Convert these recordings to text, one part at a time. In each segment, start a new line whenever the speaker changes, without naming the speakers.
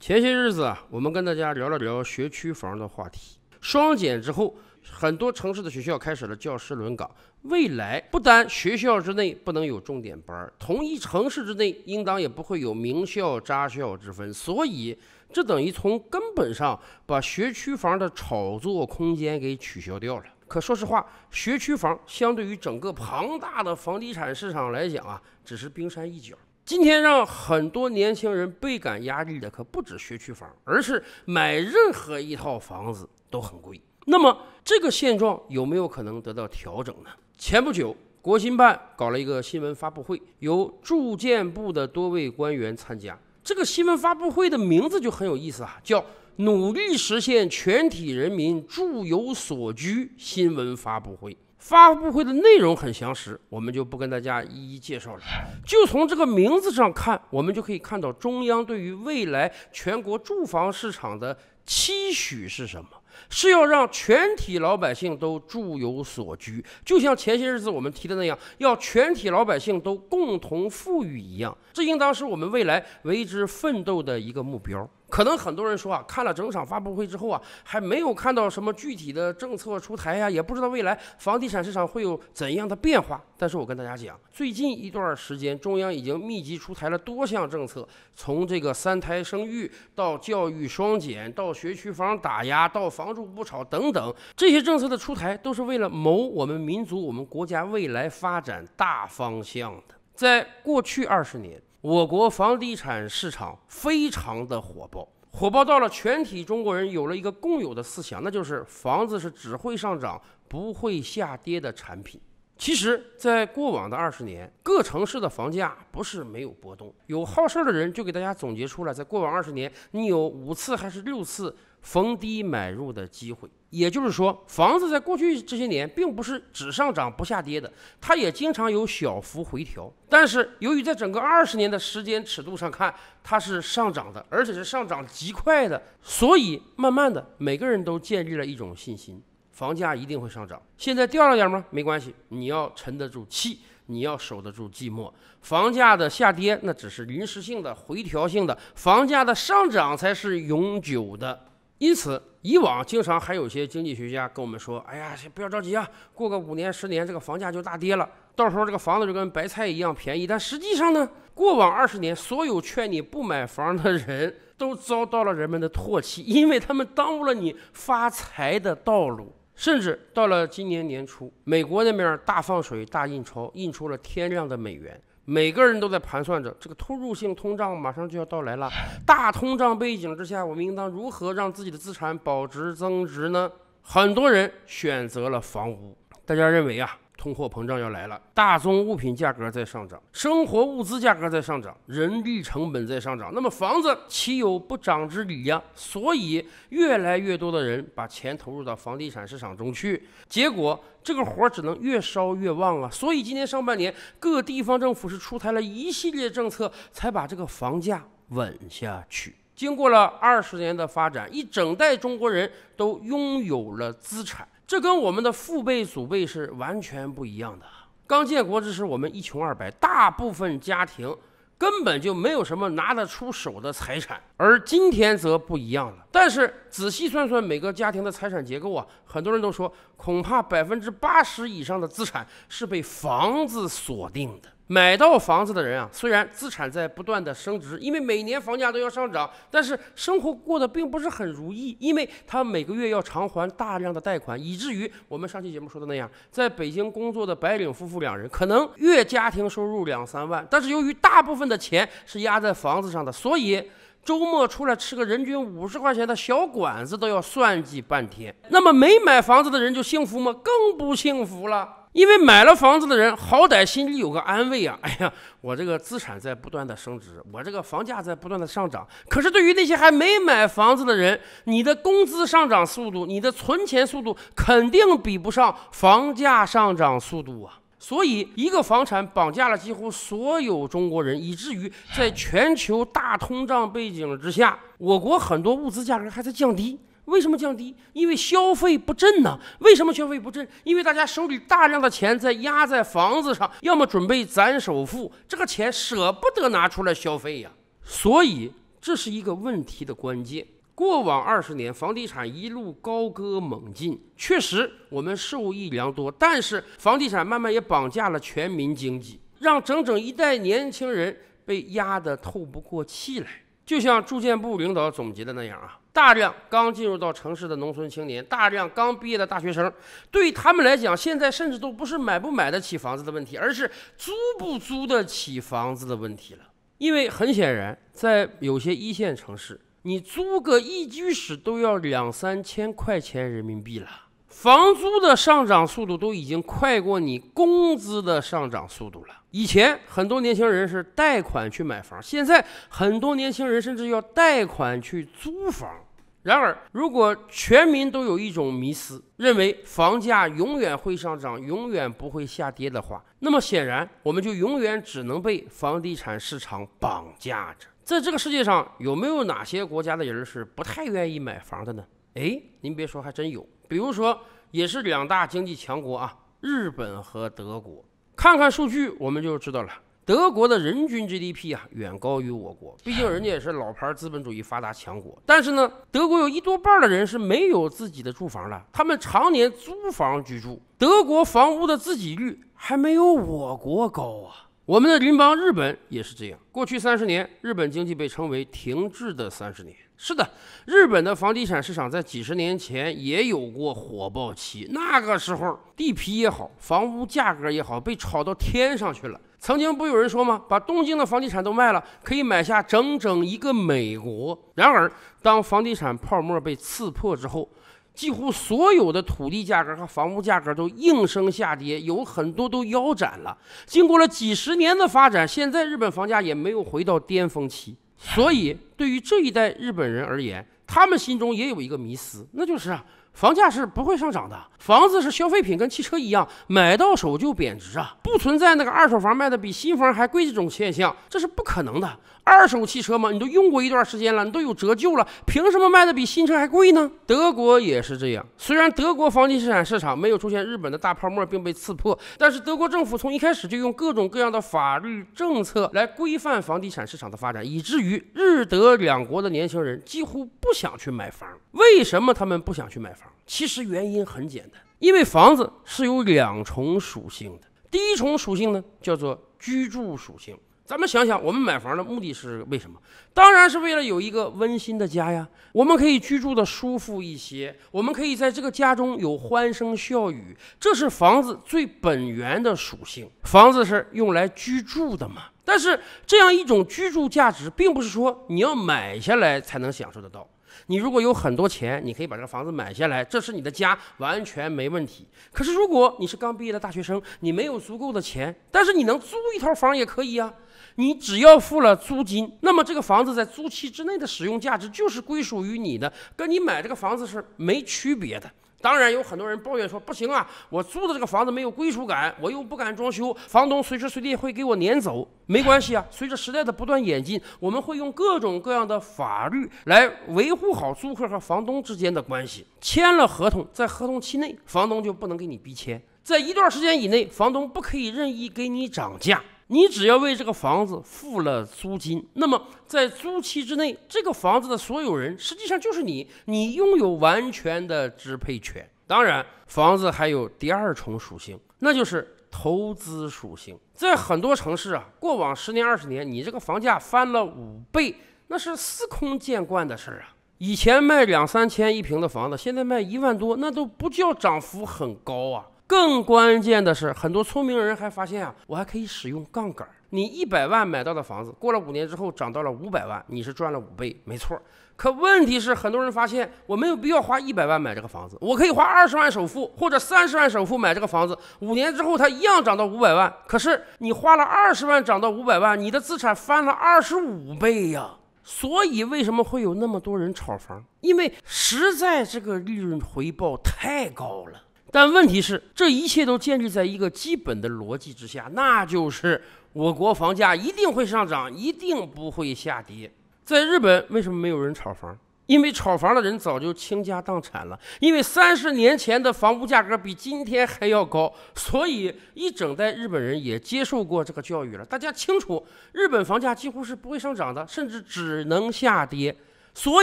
前些日子啊，我们跟大家聊了聊学区房的话题。双减之后，很多城市的学校开始了教师轮岗。未来不单学校之内不能有重点班儿，同一城市之内应当也不会有名校、渣校之分。所以，这等于从根本上把学区房的炒作空间给取消掉了。可说实话，学区房相对于整个庞大的房地产市场来讲啊，只是冰山一角。今天让很多年轻人倍感压力的可不止学区房，而是买任何一套房子都很贵。那么，这个现状有没有可能得到调整呢？前不久，国新办搞了一个新闻发布会，由住建部的多位官员参加。这个新闻发布会的名字就很有意思啊，叫“努力实现全体人民住有所居”新闻发布会。发布会的内容很详实，我们就不跟大家一一介绍了。就从这个名字上看，我们就可以看到中央对于未来全国住房市场的期许是什么？是要让全体老百姓都住有所居，就像前些日子我们提的那样，要全体老百姓都共同富裕一样。这应当是我们未来为之奋斗的一个目标。可能很多人说啊，看了整场发布会之后啊，还没有看到什么具体的政策出台呀，也不知道未来房地产市场会有怎样的变化。但是我跟大家讲，最近一段时间，中央已经密集出台了多项政策，从这个三胎生育到教育双减，到学区房打压，到房住不炒等等，这些政策的出台都是为了谋我们民族、我们国家未来发展大方向的。在过去二十年。我国房地产市场非常的火爆，火爆到了全体中国人有了一个共有的思想，那就是房子是只会上涨不会下跌的产品。其实，在过往的二十年，各城市的房价不是没有波动，有好事的人就给大家总结出来，在过往二十年，你有五次还是六次逢低买入的机会。也就是说，房子在过去这些年并不是只上涨不下跌的，它也经常有小幅回调。但是，由于在整个二十年的时间尺度上看，它是上涨的，而且是上涨极快的，所以慢慢的，每个人都建立了一种信心：房价一定会上涨。现在掉了点吗？没关系，你要沉得住气，你要守得住寂寞。房价的下跌那只是临时性的回调性的，房价的上涨才是永久的。因此，以往经常还有些经济学家跟我们说：“哎呀，不要着急啊，过个五年十年，这个房价就大跌了，到时候这个房子就跟白菜一样便宜。”但实际上呢，过往二十年，所有劝你不买房的人都遭到了人们的唾弃，因为他们耽误了你发财的道路。甚至到了今年年初，美国那边大放水、大印钞，印出了天量的美元。每个人都在盘算着，这个突入性通胀马上就要到来了。大通胀背景之下，我们应当如何让自己的资产保值增值呢？很多人选择了房屋。大家认为啊？通货膨胀要来了，大宗物品价格在上涨，生活物资价格在上涨，人力成本在上涨，那么房子岂有不涨之理呀？所以越来越多的人把钱投入到房地产市场中去，结果这个火只能越烧越旺啊！所以今年上半年，各地方政府是出台了一系列政策，才把这个房价稳下去。经过了二十年的发展，一整代中国人都拥有了资产。这跟我们的父辈、祖辈是完全不一样的。刚建国之时，我们一穷二白，大部分家庭根本就没有什么拿得出手的财产，而今天则不一样了。但是仔细算算每个家庭的财产结构啊，很多人都说，恐怕百分之八十以上的资产是被房子锁定的。买到房子的人啊，虽然资产在不断的升值，因为每年房价都要上涨，但是生活过得并不是很如意，因为他每个月要偿还大量的贷款，以至于我们上期节目说的那样，在北京工作的白领夫妇两人，可能月家庭收入两三万，但是由于大部分的钱是压在房子上的，所以周末出来吃个人均五十块钱的小馆子都要算计半天。那么没买房子的人就幸福吗？更不幸福了。因为买了房子的人，好歹心里有个安慰啊！哎呀，我这个资产在不断的升值，我这个房价在不断的上涨。可是对于那些还没买房子的人，你的工资上涨速度，你的存钱速度，肯定比不上房价上涨速度啊！所以，一个房产绑架了几乎所有中国人，以至于在全球大通胀背景之下，我国很多物资价格还在降低。为什么降低？因为消费不振呢？为什么消费不振？因为大家手里大量的钱在压在房子上，要么准备攒首付，这个钱舍不得拿出来消费呀。所以这是一个问题的关键。过往二十年，房地产一路高歌猛进，确实我们受益良多，但是房地产慢慢也绑架了全民经济，让整整一代年轻人被压得透不过气来。就像住建部领导总结的那样啊。大量刚进入到城市的农村青年，大量刚毕业的大学生，对他们来讲，现在甚至都不是买不买得起房子的问题，而是租不租得起房子的问题了。因为很显然，在有些一线城市，你租个一居室都要两三千块钱人民币了，房租的上涨速度都已经快过你工资的上涨速度了。以前很多年轻人是贷款去买房，现在很多年轻人甚至要贷款去租房。然而，如果全民都有一种迷思，认为房价永远会上涨，永远不会下跌的话，那么显然，我们就永远只能被房地产市场绑架着。在这个世界上，有没有哪些国家的人是不太愿意买房的呢？哎，您别说，还真有。比如说，也是两大经济强国啊，日本和德国。看看数据，我们就知道了。德国的人均 GDP 啊，远高于我国，毕竟人家也是老牌资本主义发达强国。但是呢，德国有一多半的人是没有自己的住房的，他们常年租房居住。德国房屋的自给率还没有我国高啊。我们的邻邦日本也是这样，过去三十年，日本经济被称为停滞的三十年。是的，日本的房地产市场在几十年前也有过火爆期，那个时候地皮也好，房屋价格也好，被炒到天上去了。曾经不有人说吗？把东京的房地产都卖了，可以买下整整一个美国。然而，当房地产泡沫被刺破之后，几乎所有的土地价格和房屋价格都应声下跌，有很多都腰斩了。经过了几十年的发展，现在日本房价也没有回到巅峰期。所以，对于这一代日本人而言，他们心中也有一个迷思，那就是啊。房价是不会上涨的，房子是消费品，跟汽车一样，买到手就贬值啊，不存在那个二手房卖的比新房还贵这种现象，这是不可能的。二手汽车嘛，你都用过一段时间了，你都有折旧了，凭什么卖的比新车还贵呢？德国也是这样，虽然德国房地产市场没有出现日本的大泡沫并被刺破，但是德国政府从一开始就用各种各样的法律政策来规范房地产市场的发展，以至于日德两国的年轻人几乎不想去买房。为什么他们不想去买房？其实原因很简单，因为房子是有两重属性的。第一重属性呢，叫做居住属性。咱们想想，我们买房的目的是为什么？当然是为了有一个温馨的家呀，我们可以居住的舒服一些，我们可以在这个家中有欢声笑语，这是房子最本源的属性。房子是用来居住的嘛。但是这样一种居住价值，并不是说你要买下来才能享受得到。你如果有很多钱，你可以把这个房子买下来，这是你的家，完全没问题。可是如果你是刚毕业的大学生，你没有足够的钱，但是你能租一套房也可以啊。你只要付了租金，那么这个房子在租期之内的使用价值就是归属于你的，跟你买这个房子是没区别的。当然有很多人抱怨说不行啊，我租的这个房子没有归属感，我又不敢装修，房东随时随地会给我撵走。没关系啊，随着时代的不断演进，我们会用各种各样的法律来维护好租客和房东之间的关系。签了合同，在合同期内，房东就不能给你逼签；在一段时间以内，房东不可以任意给你涨价。你只要为这个房子付了租金，那么在租期之内，这个房子的所有人实际上就是你，你拥有完全的支配权。当然，房子还有第二重属性，那就是投资属性。在很多城市啊，过往十年二十年，你这个房价翻了五倍，那是司空见惯的事儿啊。以前卖两三千一平的房子，现在卖一万多，那都不叫涨幅很高啊。更关键的是，很多聪明人还发现啊，我还可以使用杠杆。你一百万买到的房子，过了五年之后涨到了五百万，你是赚了五倍，没错。可问题是，很多人发现我没有必要花一百万买这个房子，我可以花二十万首付或者三十万首付买这个房子，五年之后它一样涨到五百万。可是你花了二十万涨到五百万，你的资产翻了二十五倍呀。所以为什么会有那么多人炒房？因为实在这个利润回报太高了。但问题是，这一切都建立在一个基本的逻辑之下，那就是我国房价一定会上涨，一定不会下跌。在日本，为什么没有人炒房？因为炒房的人早就倾家荡产了。因为三十年前的房屋价格比今天还要高，所以一整代日本人也接受过这个教育了。大家清楚，日本房价几乎是不会上涨的，甚至只能下跌。所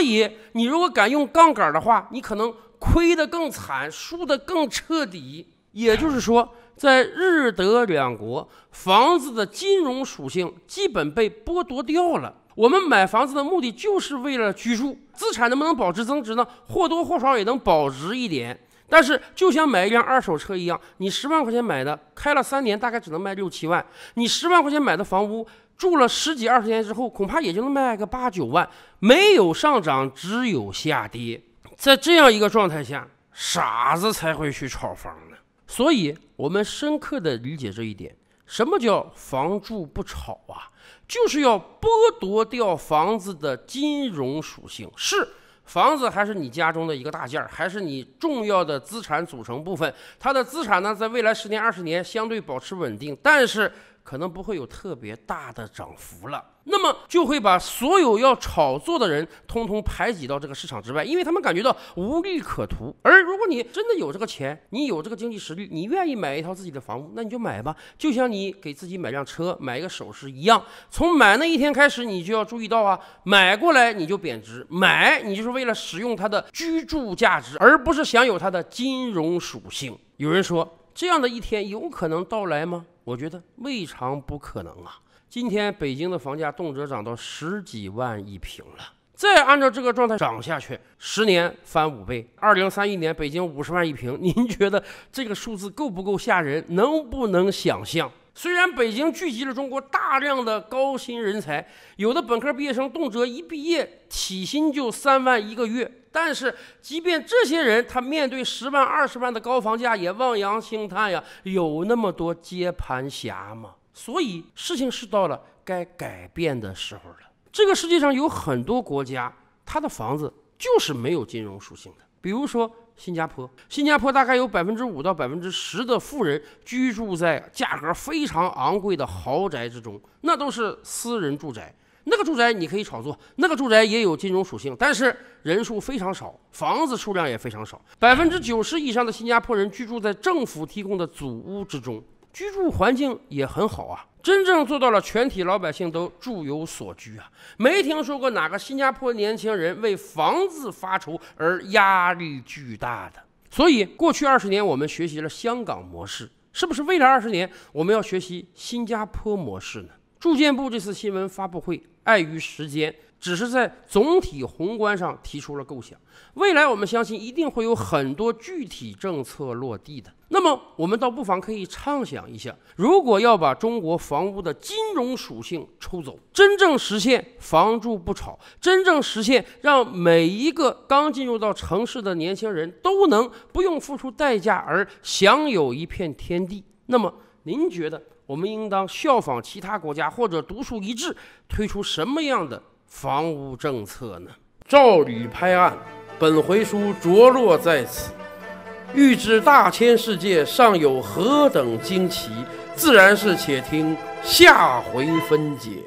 以，你如果敢用杠杆的话，你可能。亏的更惨，输的更彻底。也就是说，在日德两国，房子的金融属性基本被剥夺掉了。我们买房子的目的就是为了居住，资产能不能保值增值呢？或多或少也能保值一点，但是就像买一辆二手车一样，你十万块钱买的，开了三年，大概只能卖六七万；你十万块钱买的房屋，住了十几二十年之后，恐怕也就能卖个八九万，没有上涨，只有下跌。在这样一个状态下，傻子才会去炒房呢。所以，我们深刻的理解这一点。什么叫房住不炒啊？就是要剥夺掉房子的金融属性。是房子还是你家中的一个大件儿，还是你重要的资产组成部分？它的资产呢，在未来十年、二十年相对保持稳定，但是。可能不会有特别大的涨幅了，那么就会把所有要炒作的人通通排挤到这个市场之外，因为他们感觉到无利可图。而如果你真的有这个钱，你有这个经济实力，你愿意买一套自己的房屋，那你就买吧，就像你给自己买辆车、买一个首饰一样。从买那一天开始，你就要注意到啊，买过来你就贬值，买你就是为了使用它的居住价值，而不是享有它的金融属性。有人说，这样的一天有可能到来吗？我觉得未尝不可能啊！今天北京的房价动辄涨到十几万一平了，再按照这个状态涨下去，十年翻五倍，二零三一年北京五十万一平，您觉得这个数字够不够吓人？能不能想象？虽然北京聚集了中国大量的高薪人才，有的本科毕业生动辄一毕业起薪就三万一个月，但是即便这些人，他面对十万、二十万的高房价也望洋兴叹呀。有那么多接盘侠吗？所以事情是到了该改变的时候了。这个世界上有很多国家，它的房子就是没有金融属性的，比如说。新加坡，新加坡大概有百分之五到百分之十的富人居住在价格非常昂贵的豪宅之中，那都是私人住宅。那个住宅你可以炒作，那个住宅也有金融属性，但是人数非常少，房子数量也非常少。百分之九十以上的新加坡人居住在政府提供的祖屋之中。居住环境也很好啊，真正做到了全体老百姓都住有所居啊，没听说过哪个新加坡年轻人为房子发愁而压力巨大的。所以，过去二十年我们学习了香港模式，是不是未来二十年我们要学习新加坡模式呢？住建部这次新闻发布会碍于时间。只是在总体宏观上提出了构想，未来我们相信一定会有很多具体政策落地的。那么，我们倒不妨可以畅想一下：如果要把中国房屋的金融属性抽走，真正实现房住不炒，真正实现让每一个刚进入到城市的年轻人都能不用付出代价而享有一片天地，那么您觉得我们应当效仿其他国家，或者独树一帜推出什么样的？房屋政策呢？照例拍案，本回书着落在此。欲知大千世界尚有何等惊奇，自然是且听下回分解。